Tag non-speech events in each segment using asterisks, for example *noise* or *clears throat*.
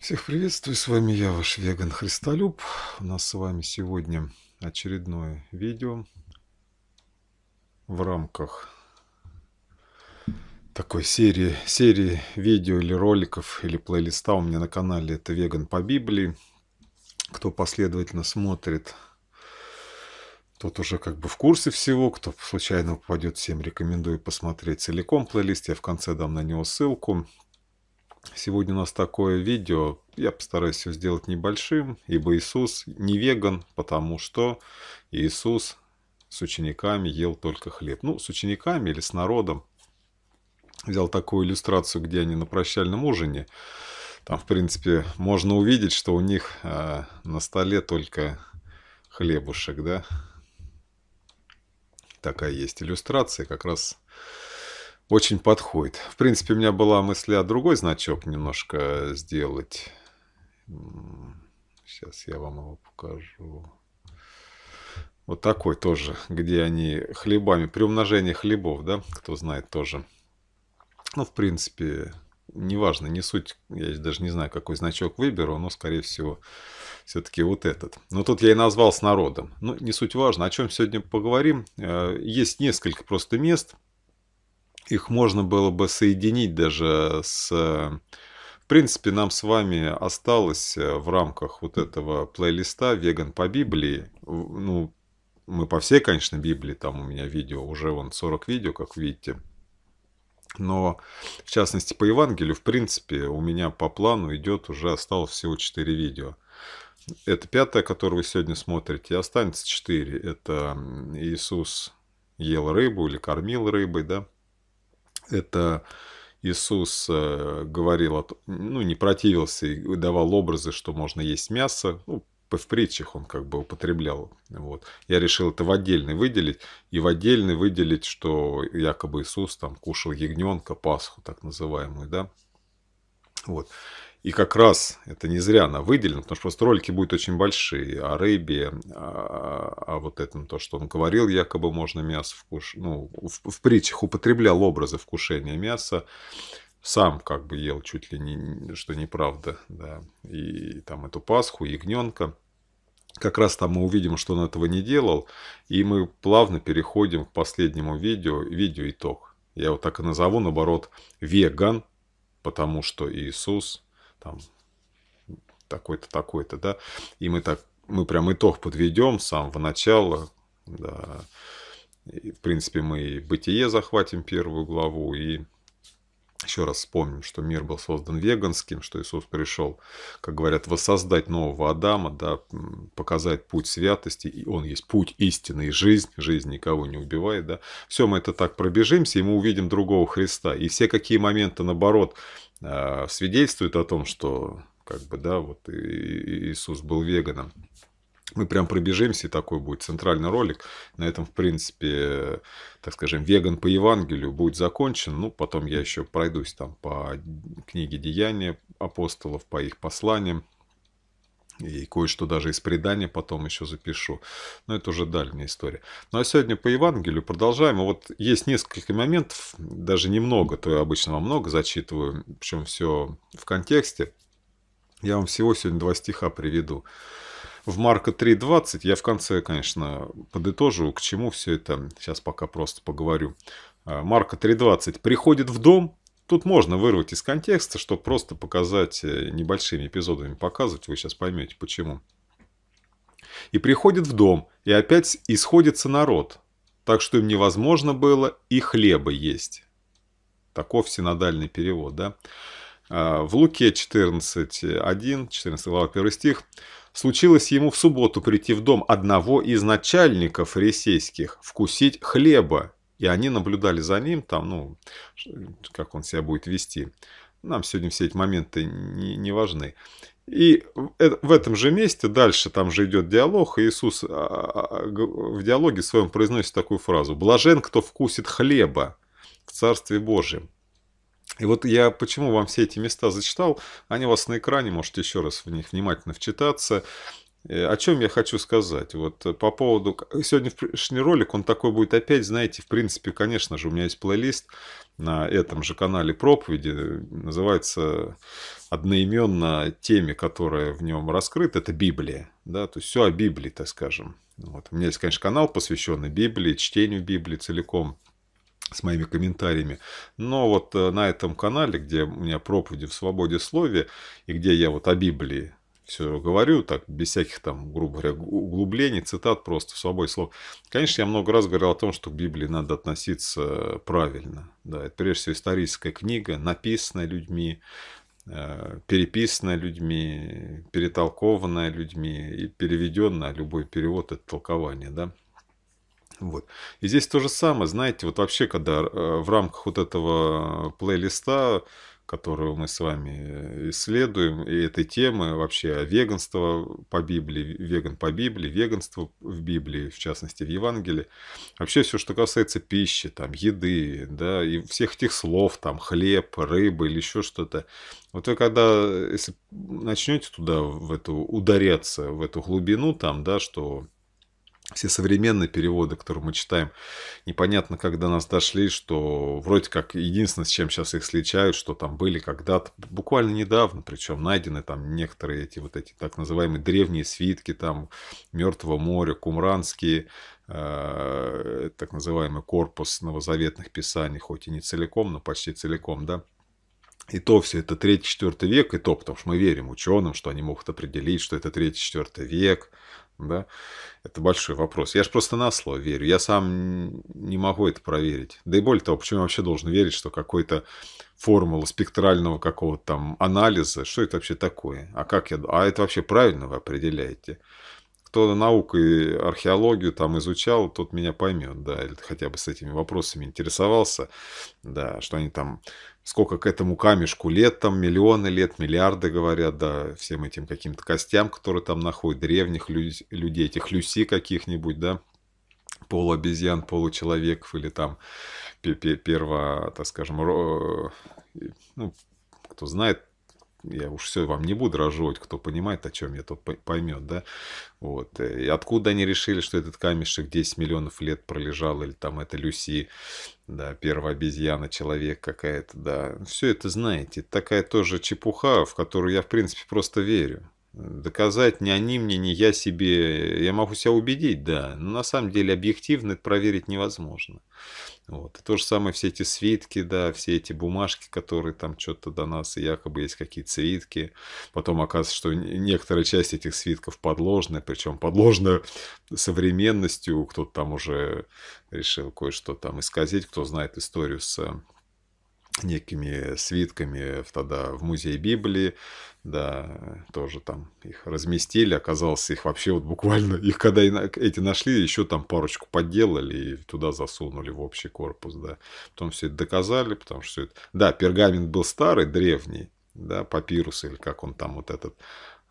Всех приветствую, с вами я, ваш веган Христолюб. У нас с вами сегодня очередное видео в рамках такой серии, серии видео или роликов, или плейлиста у меня на канале. Это «Веган по Библии». Кто последовательно смотрит, тот уже как бы в курсе всего. Кто случайно попадет, всем рекомендую посмотреть целиком плейлист. Я в конце дам на него ссылку. Сегодня у нас такое видео. Я постараюсь все сделать небольшим, ибо Иисус не веган, потому что Иисус с учениками ел только хлеб. Ну, с учениками или с народом. Взял такую иллюстрацию, где они на прощальном ужине. Там, в принципе, можно увидеть, что у них э, на столе только хлебушек, да. Такая есть иллюстрация, как раз очень подходит. В принципе, у меня была мысль о другой значок немножко сделать. Сейчас я вам его покажу. Вот такой тоже, где они хлебами, при умножении хлебов, да, кто знает тоже. Ну, в принципе, неважно, не суть, я даже не знаю, какой значок выберу, но, скорее всего, все-таки вот этот. Но тут я и назвал с народом. Ну, не суть важно, о чем сегодня поговорим. Э, есть несколько просто мест – их можно было бы соединить даже с... В принципе, нам с вами осталось э, в рамках вот этого плейлиста «Веган по Библии». Ну, мы по всей, конечно, Библии, там у меня видео, уже вон 40 видео, как видите. Но, в частности, по Евангелию, в принципе, у меня по плану идет уже осталось всего 4 видео. Это пятое, которое вы сегодня смотрите, и останется 4. Это Иисус ел рыбу или кормил рыбой, да? Это Иисус э, говорил, ну, не противился и давал образы, что можно есть мясо. Ну, в притчах он как бы употреблял. Вот. Я решил это в отдельный выделить. И в отдельный выделить, что якобы Иисус там кушал ягненка, Пасху так называемую, да. Вот. И как раз это не зря она выделена, потому что просто ролики будут очень большие. О рыбе, о, о вот этом, то, что он говорил, якобы можно мясо вкушать. Ну, в, в притчах употреблял образы вкушения мяса. Сам как бы ел чуть ли не, что неправда, да. И, и там эту Пасху, ягненка. Как раз там мы увидим, что он этого не делал. И мы плавно переходим к последнему видео, видео итог. Я вот так и назову, наоборот, веган потому что Иисус там такой-то, такой-то, да, и мы так, мы прям итог подведем с самого начала, да, и, в принципе, мы и бытие захватим первую главу, и еще раз вспомним, что мир был создан веганским, что Иисус пришел, как говорят, воссоздать нового Адама, да, показать путь святости, и он есть путь истины и жизнь, жизнь никого не убивает. Да. Все мы это так пробежимся, и мы увидим другого Христа. И все какие моменты, наоборот, а, свидетельствуют о том, что как бы, да, вот Иисус был веганом. Мы прям пробежимся, и такой будет центральный ролик. На этом, в принципе, так скажем, веган по Евангелию будет закончен. Ну, потом я еще пройдусь там по книге «Деяния апостолов», по их посланиям. И кое-что даже из предания потом еще запишу. Но это уже дальняя история. Ну а сегодня по Евангелию продолжаем. Вот есть несколько моментов, даже немного, то я обычно вам много зачитываю, причем все в контексте. Я вам всего сегодня два стиха приведу в Марка 3.20. Я в конце, конечно, подытожу, к чему все это. Сейчас пока просто поговорю. А, Марка 3.20 приходит в дом, Тут можно вырвать из контекста, чтобы просто показать э, небольшими эпизодами показывать, вы сейчас поймете почему. И приходит в дом, и опять исходится народ, так что им невозможно было и хлеба есть. Таков синодальный перевод, да? А, в Луке 14.1, 14 глава 1 стих, случилось ему в субботу прийти в дом одного из начальников ресейских, вкусить хлеба. И они наблюдали за ним, там, ну, как он себя будет вести. Нам сегодня все эти моменты не, не важны. И в э, этом же месте, дальше там же идет диалог, и Иисус а, а, а, в диалоге своем произносит такую фразу «Блажен, кто вкусит хлеба в Царстве Божьем». И вот я почему вам все эти места зачитал, они у вас на экране, можете еще раз в них внимательно вчитаться. Э, о чем я хочу сказать? Вот э, по поводу... Сегодня вчерашний ролик, он такой будет опять, знаете, в принципе, конечно же, у меня есть плейлист на этом же канале проповеди, называется одноименно теме, которая в нем раскрыта, это Библия, да, то есть все о Библии, так скажем. Вот. У меня есть, конечно, канал, посвященный Библии, чтению Библии целиком, с моими комментариями. Но вот э, на этом канале, где у меня проповеди в свободе слове и где я вот о Библии все говорю, так, без всяких там, грубо говоря, углублений, цитат просто в свободе слов. Конечно, я много раз говорил о том, что к Библии надо относиться правильно. Да, это прежде всего историческая книга, написанная людьми, э, переписанная людьми, перетолкованная людьми и переведенная, любой перевод – это толкование, да. Вот. И здесь то же самое, знаете, вот вообще, когда э, в рамках вот этого плейлиста которую мы с вами э, исследуем, и этой темы вообще веганство по Библии, веган по Библии, веганство в Библии, в частности в Евангелии. Вообще все, что касается пищи, там, еды, да, и всех этих слов, там, хлеб, рыба или еще что-то. Вот вы когда, э, если начнете туда, в эту ударяться, в эту глубину, там, да, что все современные переводы, которые мы читаем, непонятно, когда нас дошли, что вроде как единственное, с чем сейчас их сличают, что там были когда-то, буквально недавно, причем найдены там некоторые эти вот эти так называемые древние свитки, там Мертвого моря, Кумранские, э, так называемый корпус новозаветных писаний, хоть и не целиком, но почти целиком, да, и то все это 3-4 век, и то, потому что мы верим ученым, что они могут определить, что это 3-4 век, да? Это большой вопрос. Я же просто на слово верю. Я сам не могу это проверить. Да и более того, почему я вообще должен верить, что какой-то формула спектрального какого-то там анализа, что это вообще такое? А как я... А это вообще правильно вы определяете? кто науку и археологию там изучал, тот меня поймет, да, или хотя бы с этими вопросами интересовался, да, что они там, сколько к этому камешку лет, там миллионы лет, миллиарды говорят, да, всем этим каким-то костям, которые там находят, древних людей, этих люси каких-нибудь, да, полуобезьян, получеловеков или там перво, так скажем, ну, кто знает, я уж все вам не буду разжевывать, кто понимает, о чем я, тот поймет, да, вот, и откуда они решили, что этот камешек 10 миллионов лет пролежал, или там это Люси, да, первая обезьяна, человек какая-то, да, все это знаете, такая тоже чепуха, в которую я, в принципе, просто верю, Доказать ни они мне, ни я себе. Я могу себя убедить, да. Но на самом деле объективно это проверить невозможно. Вот. И то же самое все эти свитки, да, все эти бумажки, которые там что-то до нас, и якобы есть какие-то свитки. Потом оказывается, что некоторая часть этих свитков подложная, причем подложная современностью. Кто-то там уже решил кое-что там исказить, кто знает историю с некими свитками тогда в музее Библии, да, тоже там их разместили, оказалось, их вообще вот буквально, их когда эти нашли, еще там парочку подделали и туда засунули в общий корпус, да. Потом все это доказали, потому что все это... Да, пергамент был старый, древний, да, папирус или как он там вот этот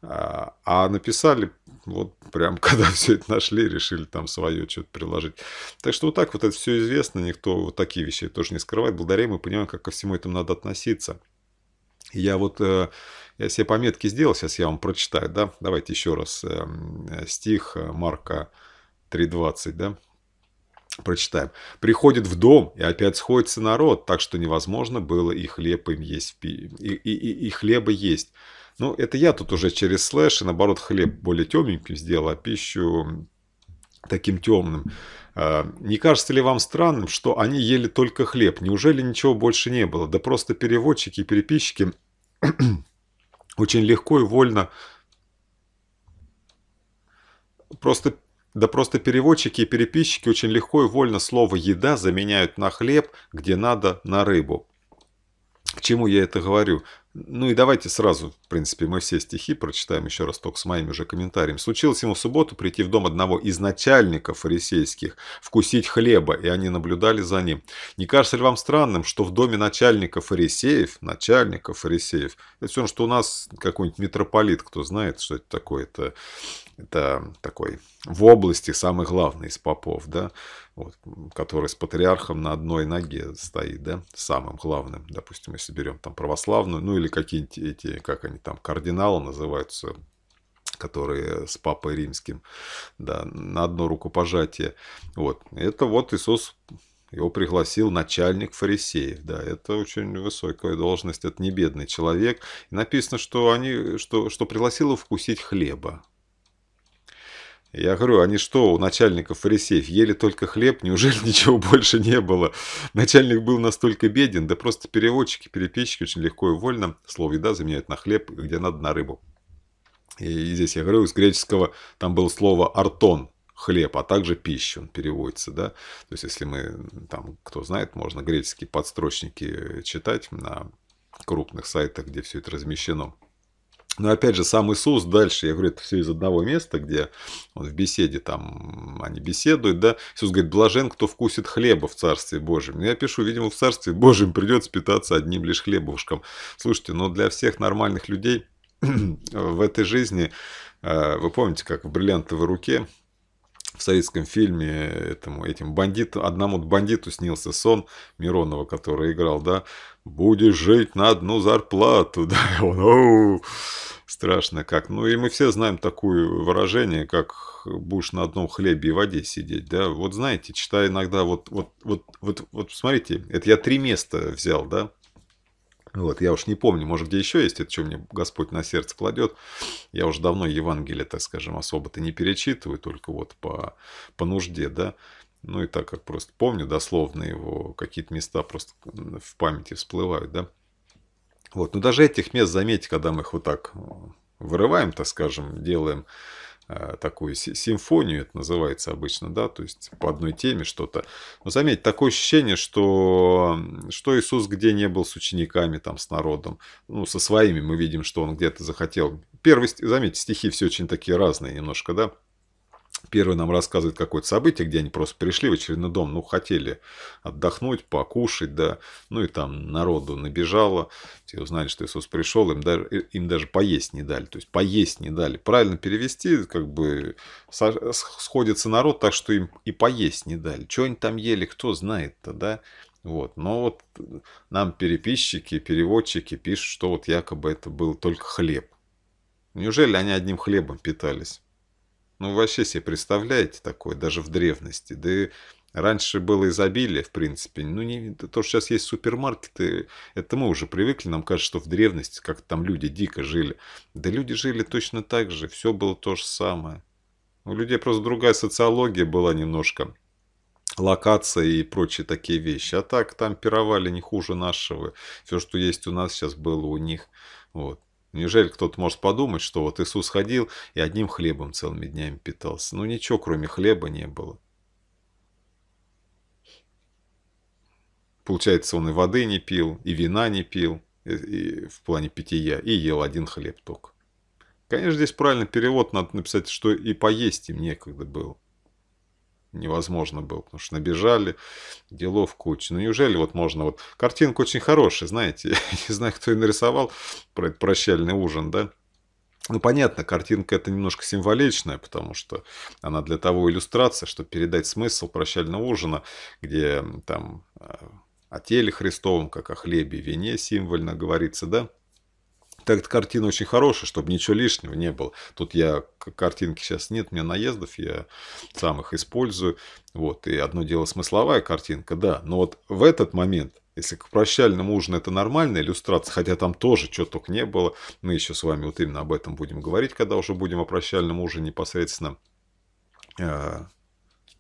а, а написали, вот прям *laughs* когда все это нашли, решили там свое что-то приложить. Так что вот так вот это все известно, никто вот такие вещи тоже не скрывает. Благодаря мы понимаем, как ко всему этому надо относиться. Я вот, э, я себе пометки сделал, сейчас я вам прочитаю, да. Давайте еще раз эм, стих э, Марка 3.20, да. Прочитаем. «Приходит в дом, и опять сходится народ, так что невозможно было и хлеб им есть, и, и, и, и хлеба есть». Ну, это я тут уже через слэш и, наоборот, хлеб более темненьким сделал, а пищу таким темным. А, не кажется ли вам странным, что они ели только хлеб? Неужели ничего больше не было? Да просто переводчики и переписчики *clears throat* очень легко и вольно... Просто да просто переводчики и переписчики очень легко и вольно слово «еда» заменяют на хлеб, где надо, на рыбу. К чему я это говорю? Ну и давайте сразу, в принципе, мы все стихи прочитаем еще раз только с моим уже комментарием. «Случилось ему в субботу прийти в дом одного из начальников фарисейских, вкусить хлеба, и они наблюдали за ним. Не кажется ли вам странным, что в доме начальника фарисеев, начальника фарисеев, это все, что у нас какой-нибудь митрополит, кто знает, что это такое, это, это такой в области самый главный из попов, да, вот, который с патриархом на одной ноге стоит, да, самым главным, допустим, если берем там православную, ну или какие-нибудь эти, как они там, кардиналы называются, которые с папой римским, да, на одну руку рукопожатие. Вот, это вот Иисус его пригласил начальник фарисеев. Да, это очень высокая должность, это не бедный человек. И написано, что, они, что, что пригласил его вкусить хлеба. Я говорю, они что, у начальников фарисеев ели только хлеб, неужели *laughs* ничего больше не было? Начальник был настолько беден, да просто переводчики, переписчики очень легко и вольно слово «еда» заменяют на хлеб, где надо на рыбу. И здесь я говорю, из греческого там было слово «артон», хлеб, а также пища, он переводится, да. То есть, если мы, там, кто знает, можно греческие подстрочники читать на крупных сайтах, где все это размещено. Но опять же, сам Иисус дальше, я говорю, это все из одного места, где он в беседе, там они беседуют, да. Иисус говорит, блажен, кто вкусит хлеба в Царстве Божьем. Я пишу, видимо, в Царстве Божьем придется питаться одним лишь хлебушком. Слушайте, но ну, для всех нормальных людей *clears throat* в этой жизни, э, вы помните, как в «Бриллиантовой руке» в советском фильме этому, этим бандиту, одному бандиту снился сон Миронова, который играл, да, будешь жить на одну зарплату, *laughs* да, он, страшно как. Ну и мы все знаем такое выражение, как будешь на одном хлебе и воде сидеть, да. Вот знаете, читаю иногда, вот, вот, вот, вот, вот, смотрите, это я три места взял, да, вот, я уж не помню, может, где еще есть, это что мне Господь на сердце кладет. Я уже давно Евангелие, так скажем, особо-то не перечитываю, только вот по, по нужде, да. Ну и так как просто помню дословно его, какие-то места просто в памяти всплывают, да. Вот, но ну, даже этих мест, заметьте, когда мы их вот так э, вырываем, так скажем, делаем э, такую симфонию, это называется обычно, да, то есть по одной теме что-то. Но заметьте, такое ощущение, что, что Иисус где не был с учениками, там, с народом, ну, со своими мы видим, что он где-то захотел. Первый, заметьте, стихи все очень такие разные немножко, да, Первый нам рассказывает какое-то событие, где они просто пришли в очередной дом, ну, хотели отдохнуть, покушать, да, ну, и там народу набежало, все узнали, что Иисус пришел, им даже, э, им даже поесть не дали, то есть поесть не дали. Правильно перевести, как бы сходится народ так, что им и поесть не дали. Что они там ели, кто знает-то, да? Вот. Но вот нам переписчики, переводчики пишут, что вот якобы это был только хлеб. Неужели они одним хлебом питались? Ну, вообще себе представляете такое, даже в древности. Да и раньше было изобилие, в принципе. Ну, не, то, что сейчас есть супермаркеты, это мы уже привыкли. Нам кажется, что в древности как там люди дико жили. Да люди жили точно так же, все было то же самое. У людей просто другая социология была немножко локация и прочие такие вещи. А так там пировали не хуже нашего. Все, что есть у нас, сейчас было у них. Вот. Неужели кто-то может подумать, что вот Иисус ходил и одним хлебом целыми днями питался? Ну ничего, кроме хлеба, не было. Получается, он и воды не пил, и вина не пил и, и, в плане питья, и ел один хлеб только. Конечно, здесь правильный перевод надо написать, что и поесть им некогда было невозможно было, потому что набежали, делов куча. Ну неужели вот можно вот... Картинка очень хорошая, знаете, *laughs* я не знаю, кто ее нарисовал про этот прощальный ужин, да? Ну, понятно, картинка это немножко символичная, потому что она для того иллюстрация, чтобы передать смысл прощального ужина, где там э, о теле Христовом, как о хлебе вине символьно говорится, да? так картина очень хорошая, чтобы ничего лишнего не было. Тут я картинки сейчас нет, у меня наездов, я сам их использую. Вот, и одно дело смысловая картинка, да. Но вот в этот момент если к прощальному ужину это нормальная иллюстрация, хотя там тоже чего только не было, мы еще с вами вот именно об этом будем говорить, когда уже будем о прощальном ужине непосредственно а,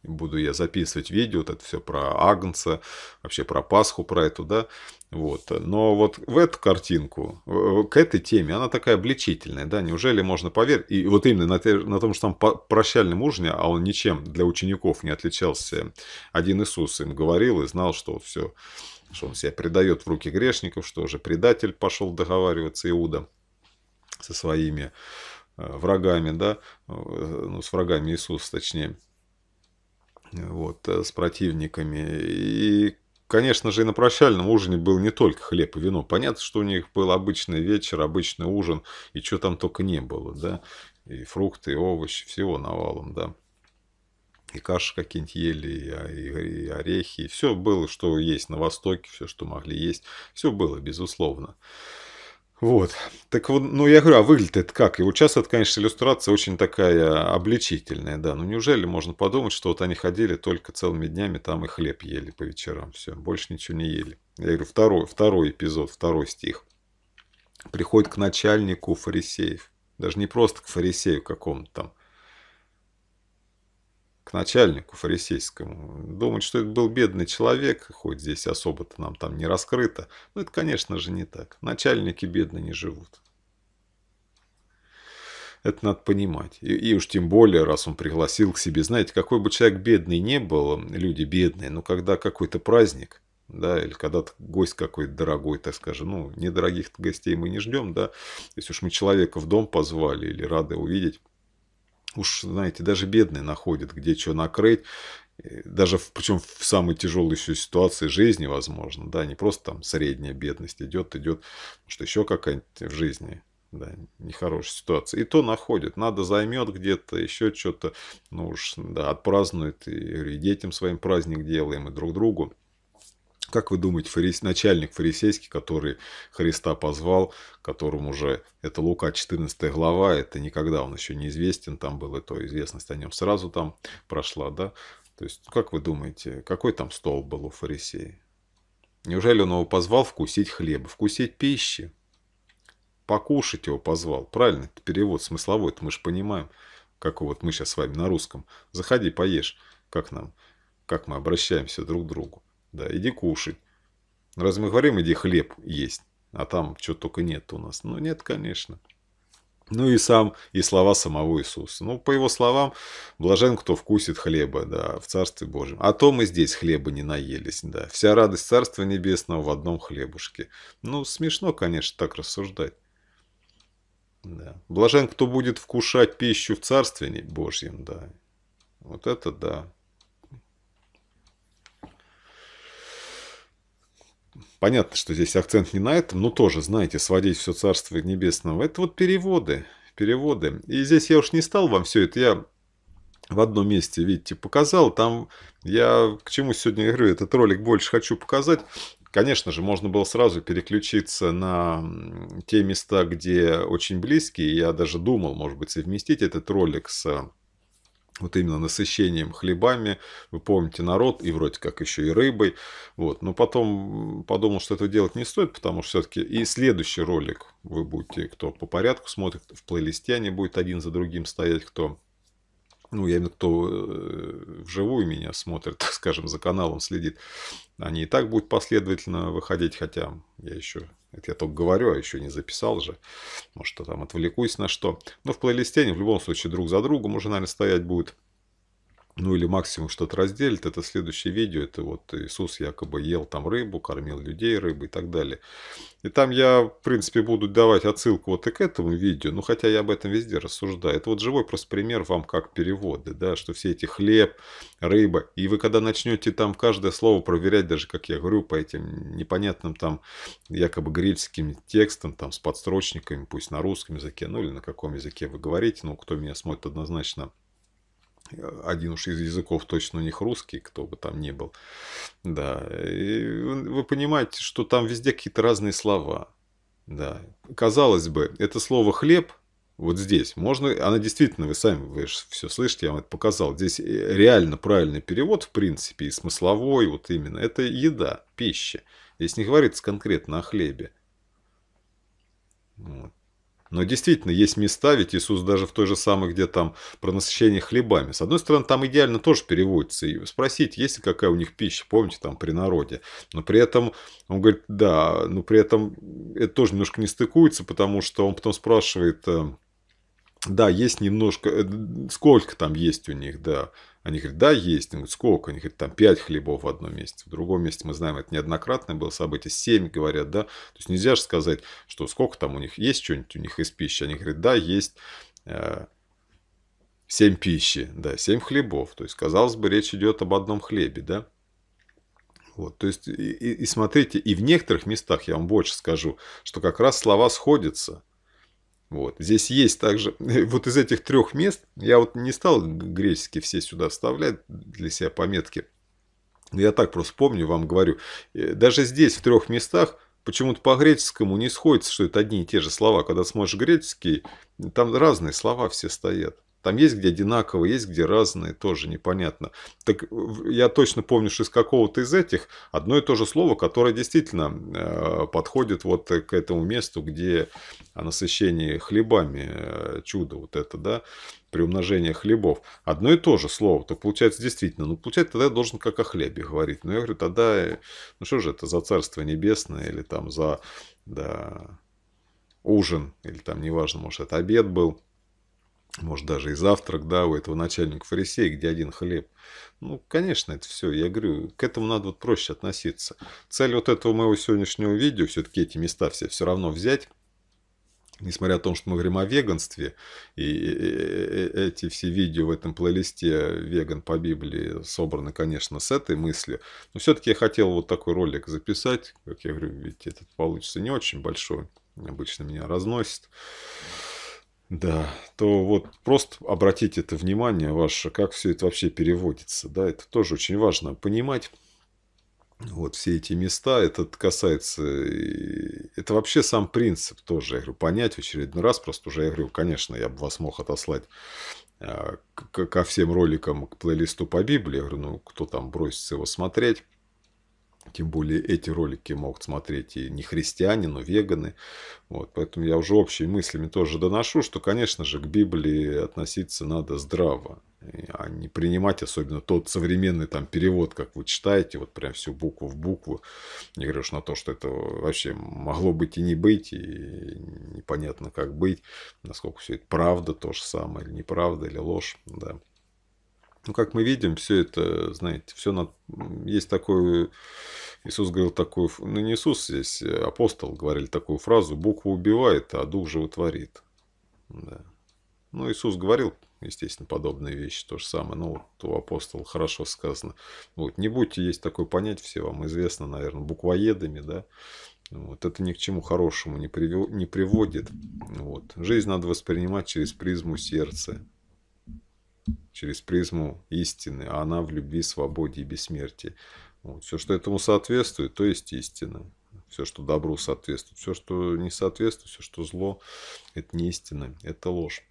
буду я записывать видео, это все про Агнца, вообще про Пасху, про эту, да, вот. Но вот в эту картинку, э, к этой теме, она такая обличительная, да, неужели можно поверить? И вот именно на, на том, что там прощальный мужня, а он ничем для учеников не отличался, один Иисус им говорил и знал, что вот все, что он себя предает в руки грешников, что уже предатель пошел договариваться Иуда со своими э, врагами, да, э, ну, с врагами Иисуса, точнее вот, э, с противниками. И, конечно же, и на прощальном ужине был не только хлеб и вино. Понятно, что у них был обычный вечер, обычный ужин, и что там только не было, да. И фрукты, и овощи, всего навалом, да. И каши какие-нибудь ели, и, и орехи, все было, что есть на Востоке, все, что могли есть, все было, безусловно. Вот. Так вот, ну я говорю, а выглядит это как? И вот сейчас это, конечно, иллюстрация очень такая обличительная, да. Ну неужели можно подумать, что вот они ходили только целыми днями, там и хлеб ели по вечерам, все, больше ничего не ели. Я говорю, второй, второй эпизод, второй стих. Приходит к начальнику фарисеев. Даже не просто к фарисею какому-то там, к начальнику фарисейскому. Думать, что это был бедный человек, хоть здесь особо-то нам там не раскрыто, но ну, это, конечно же, не так. Начальники бедно не живут. Это надо понимать. И, и уж тем более, раз он пригласил к себе, знаете, какой бы человек бедный не был, люди бедные, но когда какой-то праздник, да, или когда гость какой-то дорогой, так скажем, ну, недорогих гостей мы не ждем, да, если уж мы человека в дом позвали или рады увидеть, Уж, знаете, даже бедные находят, где что накрыть. Э, даже, в, причем в самой тяжелой еще ситуации жизни, возможно, да, не просто там средняя бедность идет, идет, что еще какая-нибудь в жизни, да, нехорошая ситуация. И то находит, надо займет где-то, еще что-то, ну уж, да, отпразднует, и, и детям своим праздник делаем, и друг другу как вы думаете, фарис... начальник фарисейский, который Христа позвал, которому уже это Лука 14 глава, это никогда он еще не известен, там была то известность о нем сразу там прошла, да? То есть, как вы думаете, какой там стол был у фарисея? Неужели он его позвал вкусить хлеба, вкусить пищи? Покушать его позвал, правильно? Это перевод смысловой, это мы же понимаем, как вот мы сейчас с вами на русском. Заходи, поешь, как нам, как мы обращаемся друг к другу. Да, иди кушай. Раз мы говорим, иди хлеб есть, а там что только нет у нас. Ну, нет, конечно. Ну и сам, и слова самого Иисуса. Ну, по его словам, блажен, кто вкусит хлеба, да, в Царстве Божьем. А то мы здесь хлеба не наелись, да. Вся радость Царства Небесного в одном хлебушке. Ну, смешно, конечно, так рассуждать. Да. Блажен, кто будет вкушать пищу в Царстве Божьем, да. Вот это да. понятно, что здесь акцент не на этом, но тоже, знаете, сводить все царство небесного. Это вот переводы, переводы. И здесь я уж не стал вам все это, я в одном месте, видите, показал. Там я к чему сегодня говорю, этот ролик больше хочу показать. Конечно же, можно было сразу переключиться на те места, где очень близкие. Я даже думал, может быть, совместить этот ролик с вот именно насыщением хлебами, вы помните народ, и вроде как еще и рыбой, вот, но потом подумал, что этого делать не стоит, потому что все-таки и следующий ролик вы будете, кто по порядку смотрит, в плейлисте они будут один за другим стоять, кто ну, я имею в виду, кто э, вживую меня смотрит, *laughs* скажем, за каналом следит, они и так будут последовательно выходить, хотя я еще это я только говорю, а еще не записал же. Может, что там отвлекусь на что. Но в плейлисте они в любом случае друг за другом уже, наверное, стоять будет ну или максимум что-то разделит, это следующее видео, это вот Иисус якобы ел там рыбу, кормил людей рыбы и так далее. И там я, в принципе, буду давать отсылку вот и к этому видео, ну хотя я об этом везде рассуждаю. Это вот живой просто пример вам как переводы, да, что все эти хлеб, рыба, и вы когда начнете там каждое слово проверять, даже как я говорю, по этим непонятным там якобы греческим текстам, там с подстрочниками, пусть на русском языке, ну или на каком языке вы говорите, ну кто меня смотрит однозначно один уж из языков точно у них русский, кто бы там ни был. Да, и вы понимаете, что там везде какие-то разные слова. Да, казалось бы, это слово «хлеб» вот здесь можно, она действительно, вы сами вы же все слышите, я вам это показал, здесь э, реально правильный перевод, в принципе, и смысловой, вот именно, это еда, пища. Здесь не говорится конкретно о хлебе. Вот. Но действительно, есть места, ведь Иисус даже в той же самой, где там про насыщение хлебами. С одной стороны, там идеально тоже переводится. И спросить, есть ли какая у них пища, помните, там при народе. Но при этом, он говорит, да, но при этом это тоже немножко не стыкуется, потому что он потом спрашивает, э, да, есть немножко, э, сколько там есть у них, да. Они говорят, да, есть. Они говорят, сколько? Они говорят, там 5 хлебов в одном месте. В другом месте, мы знаем, это неоднократное было событие, 7 говорят, да. То есть нельзя же сказать, что сколько там у них, есть что-нибудь у них из пищи. Они говорят, да, есть 7 э, пищи, да, 7 хлебов. То есть, казалось бы, речь идет об одном хлебе, да. Вот, то есть, и, и смотрите, и в некоторых местах, я вам больше скажу, что как раз слова сходятся – вот. Здесь есть также, *laughs* вот из этих трех мест, я вот не стал гречески все сюда вставлять для себя пометки. Я так просто помню, вам говорю. Э, даже здесь, в трех местах, почему-то по греческому не сходится, что это одни и те же слова. Когда смотришь греческий, там разные слова все стоят. Там есть где одинаковые, есть где разные, тоже непонятно. Так э, я точно помню, что из какого-то из этих одно и то же слово, которое действительно э, подходит вот к этому месту, где о насыщении хлебами э, чудо вот это, да, при умножении хлебов. Одно и то же слово, то получается действительно, ну получается тогда я должен как о хлебе говорить. Но я говорю, тогда, э, ну что же это за царство небесное или там за, да, ужин, или там неважно, может это обед был может, даже и завтрак, да, у этого начальника фарисея, где один хлеб. Ну, конечно, это все, я говорю, к этому надо вот проще относиться. Цель вот этого моего сегодняшнего видео, все-таки эти места все все равно взять, несмотря на то, что мы говорим о веганстве, и эти все видео в этом плейлисте «Веган по Библии» собраны, конечно, с этой мыслью, но все-таки я хотел вот такой ролик записать, как я говорю, ведь этот получится не очень большой, обычно меня разносит. Да, то вот просто обратите это внимание ваше, как все это вообще переводится. Да, это тоже очень важно понимать. Вот все эти места, это касается, это вообще сам принцип тоже, я говорю, понять в очередной раз, просто уже я говорю, конечно, я бы вас мог отослать а, ко всем роликам, к плейлисту по Библии, я говорю, ну, кто там бросится его смотреть, тем более эти ролики могут смотреть и не христиане, но веганы. Вот, поэтому я уже общими мыслями тоже доношу, что, конечно же, к Библии относиться надо здраво, а не принимать особенно тот современный там перевод, как вы читаете, вот прям всю букву в букву. Не говорю уж на то, что это вообще могло быть и не быть, и непонятно как быть, насколько все это правда, то же самое, или неправда, или ложь, да. Ну, как мы видим, все это, знаете, все на... есть такое... Иисус говорил такую... Ну, не Иисус здесь, э, апостол говорили такую фразу. Буква убивает, а дух животворит. Да. Ну, Иисус говорил, естественно, подобные вещи, то же самое. Ну, вот у апостола хорошо сказано. Вот, не будьте есть такое понять, все вам известно, наверное, буквоедами, да. Вот, это ни к чему хорошему не, привел, не приводит. Вот. Жизнь надо воспринимать через призму сердца через призму истины, а она в любви, свободе и бессмертии. Вот. Все, что этому соответствует, то есть истина. Все, что добру соответствует. Все, что не соответствует, все, что зло, это не истина, это ложь.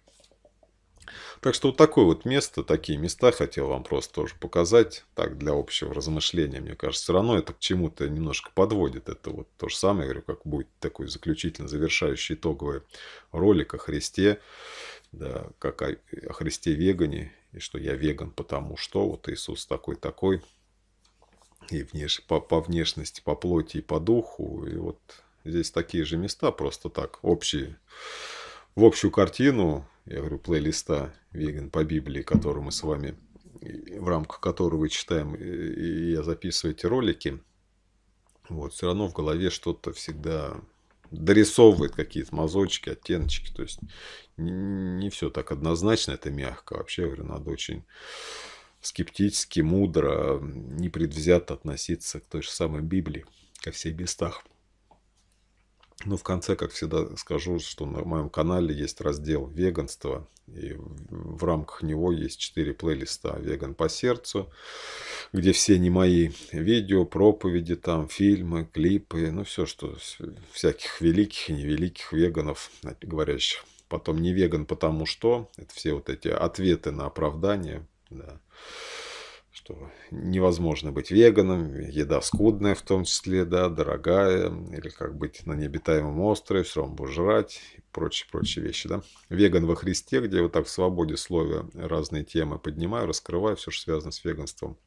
Так что вот такое вот место, такие места хотел вам просто тоже показать, так, для общего размышления, мне кажется, все равно это к чему-то немножко подводит, это вот то же самое, я говорю, как будет такой заключительно завершающий итоговый ролик о Христе, да, как о, о Христе вегане, и что я веган, потому что вот Иисус такой-такой, и внеш, по, по внешности, по плоти и по духу, и вот здесь такие же места, просто так, общие, в общую картину, я говорю, плейлиста «Веган по Библии», который мы с вами, в рамках которого читаем, и я записываю эти ролики, вот, все равно в голове что-то всегда дорисовывает какие-то мазочки, оттеночки. То есть не, не все так однозначно, это мягко. Вообще, я говорю, надо очень скептически, мудро, непредвзято относиться к той же самой Библии, ко всей местах. Ну, в конце, как всегда, скажу, что на моем канале есть раздел «Веганство», и в рамках него есть четыре плейлиста «Веган по сердцу», где все не мои видео, проповеди, там фильмы, клипы, ну, все, что всяких великих и невеликих веганов, а, говорящих. Потом «Не веган, потому что» — это все вот эти ответы на оправдание, да что невозможно быть веганом, еда скудная в том числе, да, дорогая, или как быть на необитаемом острове, все равно будешь жрать и прочие-прочие вещи, да. Веган во Христе, где вот так в свободе слова разные темы поднимаю, раскрываю все, что связано с веганством.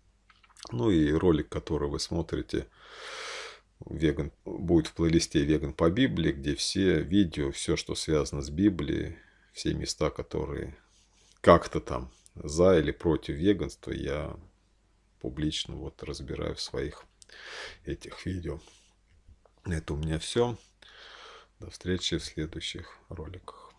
Ну и ролик, который вы смотрите, веган будет в плейлисте «Веган по Библии», где все видео, все, что связано с Библией, все места, которые как-то там за или против веганства, я публично вот разбираю в своих этих видео. Это у меня все. До встречи в следующих роликах.